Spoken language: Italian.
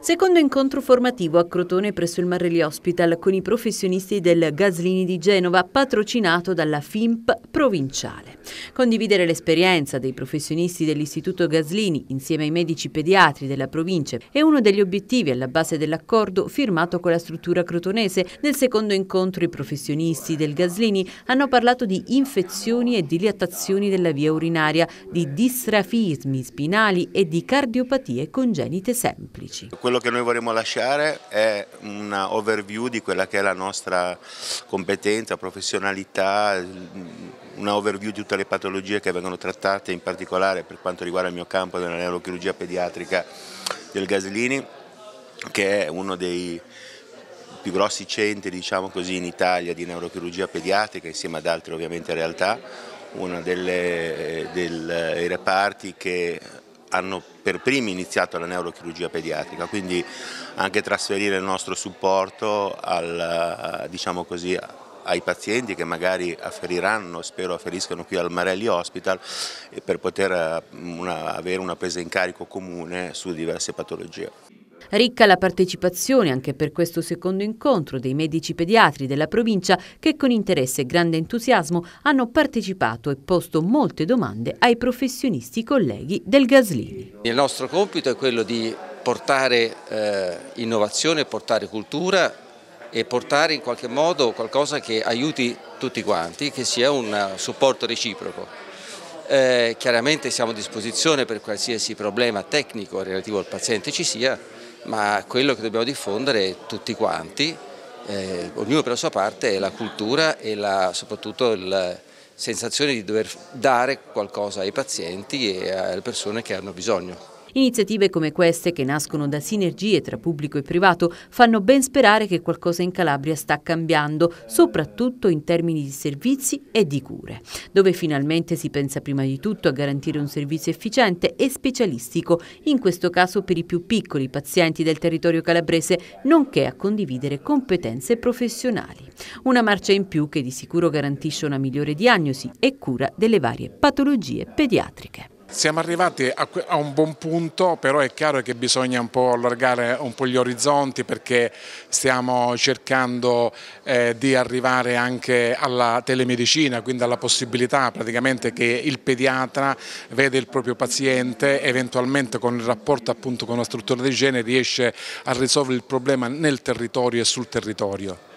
Secondo incontro formativo a Crotone presso il Marrelli Hospital con i professionisti del Gaslini di Genova, patrocinato dalla FIMP provinciale. Condividere l'esperienza dei professionisti dell'Istituto Gaslini insieme ai medici pediatri della provincia è uno degli obiettivi alla base dell'accordo firmato con la struttura crotonese. Nel secondo incontro i professionisti del Gaslini hanno parlato di infezioni e dilatazioni della via urinaria, di distrafismi spinali e di cardiopatie congenite semplici. Quello che noi vorremmo lasciare è una overview di quella che è la nostra competenza, professionalità, una overview di tutte le patologie che vengono trattate, in particolare per quanto riguarda il mio campo della neurochirurgia pediatrica del Gaslini, che è uno dei più grossi centri diciamo così, in Italia di neurochirurgia pediatrica, insieme ad altre ovviamente realtà, uno dei eh, eh, reparti che hanno per primi iniziato la neurochirurgia pediatrica, quindi anche trasferire il nostro supporto al, eh, diciamo così, ai pazienti che magari afferiranno, spero afferiscano qui al Marelli Hospital eh, per poter eh, una, avere una presa in carico comune su diverse patologie. Ricca la partecipazione anche per questo secondo incontro dei medici pediatri della provincia che con interesse e grande entusiasmo hanno partecipato e posto molte domande ai professionisti colleghi del Gaslini. Il nostro compito è quello di portare eh, innovazione, portare cultura e portare in qualche modo qualcosa che aiuti tutti quanti, che sia un eh, supporto reciproco. Eh, chiaramente siamo a disposizione per qualsiasi problema tecnico relativo al paziente ci sia, ma quello che dobbiamo diffondere tutti quanti, eh, ognuno per la sua parte, è la cultura e la, soprattutto la sensazione di dover dare qualcosa ai pazienti e alle persone che hanno bisogno. Iniziative come queste, che nascono da sinergie tra pubblico e privato, fanno ben sperare che qualcosa in Calabria sta cambiando, soprattutto in termini di servizi e di cure, dove finalmente si pensa prima di tutto a garantire un servizio efficiente e specialistico, in questo caso per i più piccoli pazienti del territorio calabrese, nonché a condividere competenze professionali. Una marcia in più che di sicuro garantisce una migliore diagnosi e cura delle varie patologie pediatriche. Siamo arrivati a, un buon punto, però è chiaro che bisogna un po' allargare un po' gli orizzonti perché stiamo cercando eh, di arrivare anche alla telemedicina, quindi alla possibilità praticamente che il pediatra vede il proprio paziente, eventualmente con il rapporto appunto con la struttura di igiene riesce a risolvere il problema nel territorio e sul territorio.